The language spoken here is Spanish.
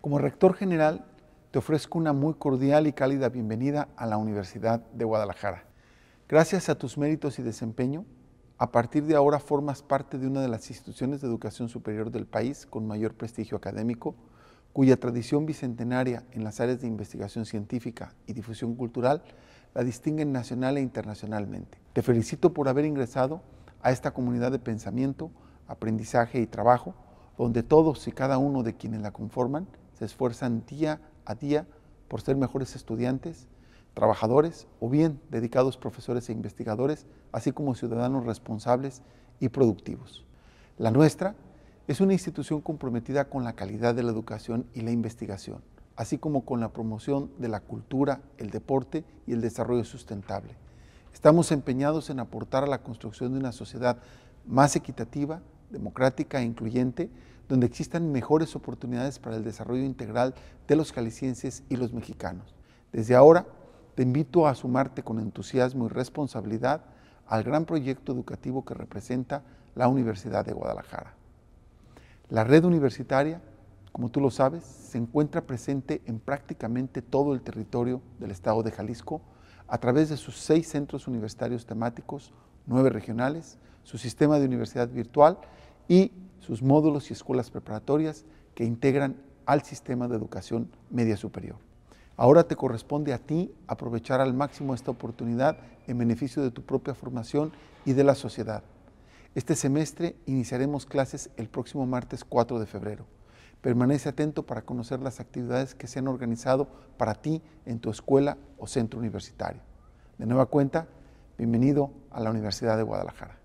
Como rector general, te ofrezco una muy cordial y cálida bienvenida a la Universidad de Guadalajara. Gracias a tus méritos y desempeño, a partir de ahora formas parte de una de las instituciones de educación superior del país con mayor prestigio académico, cuya tradición bicentenaria en las áreas de investigación científica y difusión cultural la distinguen nacional e internacionalmente. Te felicito por haber ingresado a esta comunidad de pensamiento, aprendizaje y trabajo, donde todos y cada uno de quienes la conforman se esfuerzan día a día por ser mejores estudiantes, trabajadores o bien dedicados profesores e investigadores, así como ciudadanos responsables y productivos. La nuestra es una institución comprometida con la calidad de la educación y la investigación, así como con la promoción de la cultura, el deporte y el desarrollo sustentable. Estamos empeñados en aportar a la construcción de una sociedad más equitativa, democrática e incluyente, donde existan mejores oportunidades para el desarrollo integral de los jaliscienses y los mexicanos. Desde ahora, te invito a sumarte con entusiasmo y responsabilidad al gran proyecto educativo que representa la Universidad de Guadalajara. La red universitaria, como tú lo sabes, se encuentra presente en prácticamente todo el territorio del estado de Jalisco a través de sus seis centros universitarios temáticos, nueve regionales, su sistema de universidad virtual y sus módulos y escuelas preparatorias que integran al sistema de educación media superior. Ahora te corresponde a ti aprovechar al máximo esta oportunidad en beneficio de tu propia formación y de la sociedad. Este semestre iniciaremos clases el próximo martes 4 de febrero. Permanece atento para conocer las actividades que se han organizado para ti en tu escuela o centro universitario. De nueva cuenta, bienvenido a la Universidad de Guadalajara.